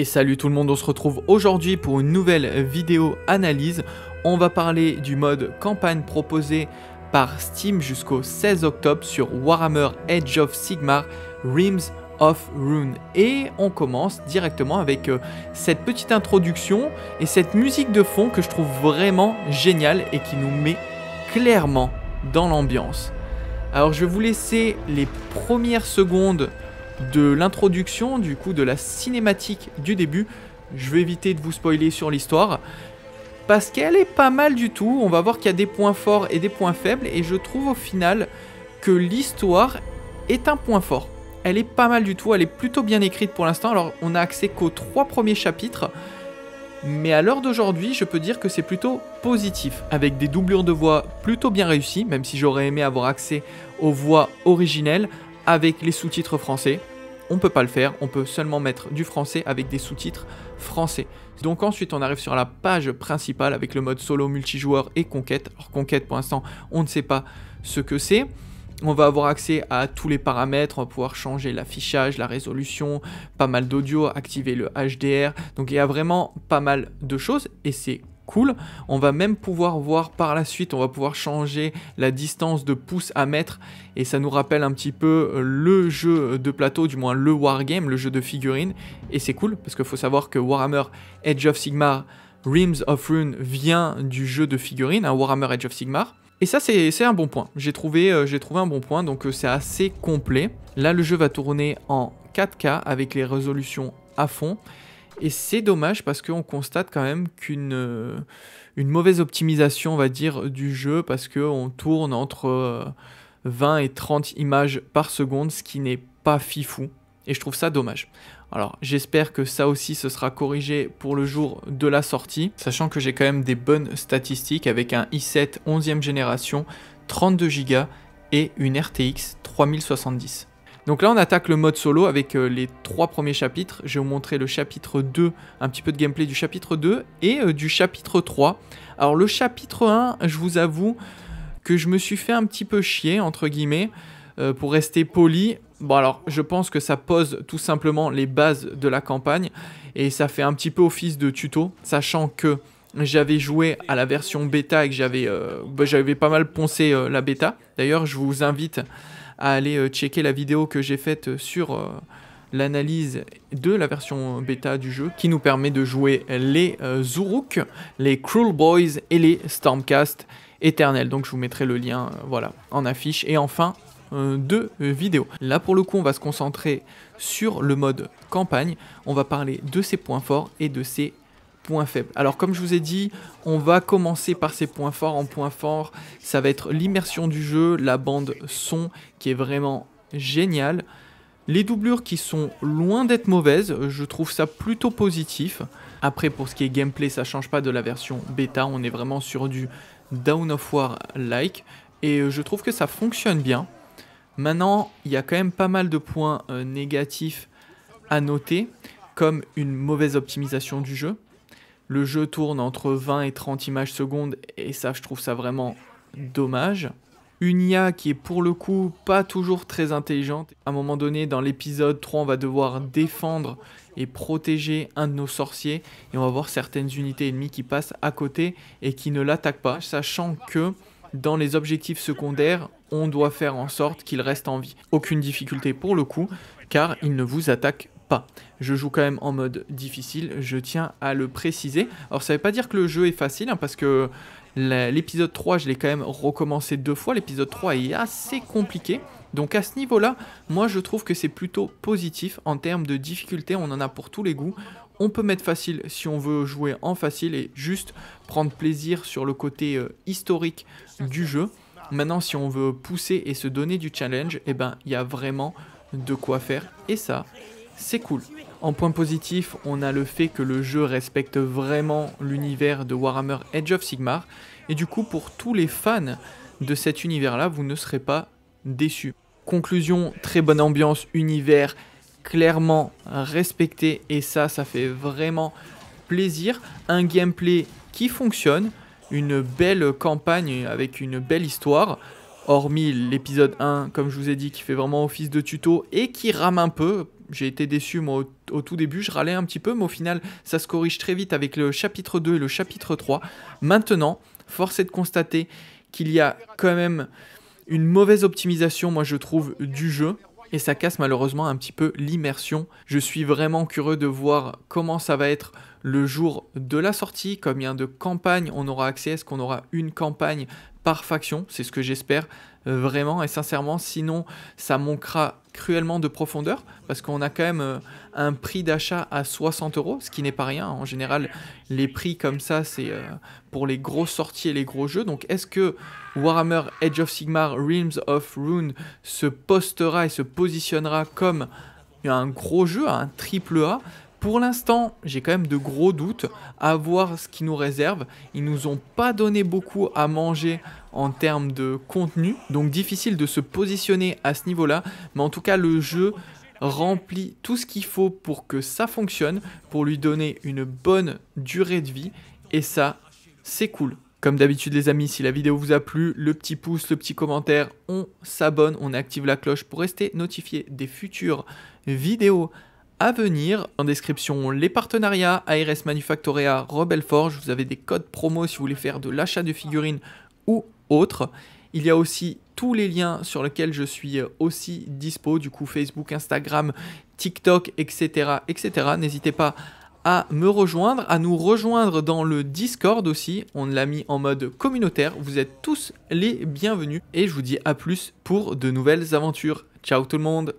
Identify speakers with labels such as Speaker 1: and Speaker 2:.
Speaker 1: Et salut tout le monde, on se retrouve aujourd'hui pour une nouvelle vidéo analyse. On va parler du mode campagne proposé par Steam jusqu'au 16 octobre sur Warhammer Edge of Sigmar Rims of Rune. Et on commence directement avec euh, cette petite introduction et cette musique de fond que je trouve vraiment géniale et qui nous met clairement dans l'ambiance. Alors je vais vous laisser les premières secondes de l'introduction, du coup de la cinématique du début. Je vais éviter de vous spoiler sur l'histoire. Parce qu'elle est pas mal du tout. On va voir qu'il y a des points forts et des points faibles. Et je trouve au final que l'histoire est un point fort. Elle est pas mal du tout. Elle est plutôt bien écrite pour l'instant. Alors on n'a accès qu'aux trois premiers chapitres. Mais à l'heure d'aujourd'hui, je peux dire que c'est plutôt positif, avec des doublures de voix plutôt bien réussies, même si j'aurais aimé avoir accès aux voix originelles, avec les sous-titres français on ne peut pas le faire, on peut seulement mettre du français avec des sous-titres français. Donc ensuite on arrive sur la page principale avec le mode solo multijoueur et conquête. Alors conquête pour l'instant on ne sait pas ce que c'est. On va avoir accès à tous les paramètres, on va pouvoir changer l'affichage, la résolution, pas mal d'audio, activer le HDR. Donc il y a vraiment pas mal de choses et c'est cool. On va même pouvoir voir par la suite, on va pouvoir changer la distance de pouce à mètre et ça nous rappelle un petit peu euh, le jeu de plateau, du moins le wargame, le jeu de figurines. Et c'est cool parce qu'il faut savoir que Warhammer Edge of Sigmar, Rims of Rune vient du jeu de figurines, hein, Warhammer Edge of Sigmar. Et ça, c'est un bon point. J'ai trouvé, euh, un bon point, donc euh, c'est assez complet. Là, le jeu va tourner en 4K avec les résolutions à fond. Et c'est dommage parce qu'on constate quand même qu'une euh, mauvaise optimisation, va dire, du jeu, parce qu'on tourne entre 20 euh, et 30 images par seconde, ce qui n'est pas fifou. Et je trouve ça dommage. Alors j'espère que ça aussi ce sera corrigé pour le jour de la sortie, sachant que j'ai quand même des bonnes statistiques avec un i7 11e génération, 32 Go et une RTX 3070. Donc là, on attaque le mode solo avec euh, les trois premiers chapitres. Je vais vous montrer le chapitre 2, un petit peu de gameplay du chapitre 2 et euh, du chapitre 3. Alors le chapitre 1, je vous avoue que je me suis fait un petit peu chier, entre guillemets, euh, pour rester poli. Bon alors, je pense que ça pose tout simplement les bases de la campagne et ça fait un petit peu office de tuto, sachant que j'avais joué à la version bêta et que j'avais bah, pas mal poncé la bêta. D'ailleurs, je vous invite à aller euh, checker la vidéo que j'ai faite euh, sur euh, l'analyse de la version bêta du jeu qui nous permet de jouer les Zuruk, les Cruel Boys et les Stormcast éternels. Donc je vous mettrai le lien voilà, en affiche. Et enfin, deux vidéos. Là pour le coup on va se concentrer sur le mode campagne, on va parler de ses points forts et de ses alors comme je vous ai dit, on va commencer par ses points forts. En points forts, ça va être l'immersion du jeu, la bande son qui est vraiment géniale. Les doublures qui sont loin d'être mauvaises, je trouve ça plutôt positif. Après pour ce qui est gameplay, ça change pas de la version bêta, on est vraiment sur du Down of War like et euh, je trouve que ça fonctionne bien. Maintenant, il y a quand même pas mal de points euh, négatifs à noter, comme une mauvaise optimisation du jeu. Le jeu tourne entre 20 et 30 images secondes et ça je trouve ça vraiment dommage. Une IA qui est pour le coup pas toujours très intelligente. À un moment donné dans l'épisode 3 on va devoir défendre et protéger un de nos sorciers et on va voir certaines unités ennemies qui passent à côté et qui ne l'attaquent pas, sachant que dans les objectifs secondaires, on doit faire en sorte qu'il reste en vie. Aucune difficulté pour le coup, car il ne vous attaque pas. Je joue quand même en mode difficile, je tiens à le préciser. Alors ça ne veut pas dire que le jeu est facile, hein, parce que l'épisode 3, je l'ai quand même recommencé deux fois. L'épisode 3 est assez compliqué. Donc à ce niveau-là, moi je trouve que c'est plutôt positif en termes de difficulté, on en a pour tous les goûts. On peut mettre facile si on veut jouer en facile et juste prendre plaisir sur le côté euh, historique du jeu. Maintenant, si on veut pousser et se donner du challenge, eh ben, il y a vraiment de quoi faire. Et ça, c'est cool. En point positif, on a le fait que le jeu respecte vraiment l'univers de Warhammer Edge of Sigmar, et du coup pour tous les fans de cet univers-là, vous ne serez pas déçus. Conclusion, très bonne ambiance, univers clairement respecté, et ça, ça fait vraiment plaisir. Un gameplay qui fonctionne, une belle campagne avec une belle histoire, hormis l'épisode 1, comme je vous ai dit, qui fait vraiment office de tuto et qui rame un peu j'ai été déçu moi au, tout début, je râlais un petit peu, mais au final ça se corrige très vite avec le chapitre 2 et le chapitre 3. Maintenant, force est de constater qu'il y a quand même une mauvaise optimisation, moi je trouve, du jeu. Et ça casse malheureusement un petit peu l'immersion. Je suis vraiment curieux de voir comment ça va être le jour de la sortie, combien de campagnes on aura accès, est-ce qu'on aura une campagne par faction, c'est ce que j'espère vraiment et sincèrement, sinon ça manquera cruellement de profondeur parce qu'on a quand même euh, un prix d'achat à 60 euros, ce qui n'est pas rien. En général, les prix comme ça, c'est euh, pour les gros sorties et les gros jeux. Donc, est-ce que Warhammer Edge of Sigmar Realms of Rune se postera et se positionnera comme un gros jeu, un triple A pour l'instant, j'ai quand même de gros doutes à voir ce qu'ils nous réservent. Ils nous ont pas donné beaucoup à manger en termes de contenu, donc difficile de se positionner à ce niveau-là. Mais en tout cas, le jeu remplit tout ce qu'il faut pour que ça fonctionne, pour lui donner une bonne durée de vie. Et ça, c'est cool. Comme d'habitude les amis, si la vidéo vous a plu, le petit pouce, le petit commentaire, on s'abonne, on active la cloche pour rester notifié des futures vidéos à venir. En description, les partenariats ARS Rebel Forge. Vous avez des codes promo si vous voulez faire de l'achat de figurines ou autre. Il y a aussi tous les liens sur lesquels je suis euh, aussi dispo, du coup Facebook, Instagram, TikTok, etc. etc. N'hésitez pas à me rejoindre, à nous rejoindre dans le Discord aussi. On l'a mis en mode communautaire. Vous êtes tous les bienvenus et je vous dis à plus pour de nouvelles aventures. Ciao tout le monde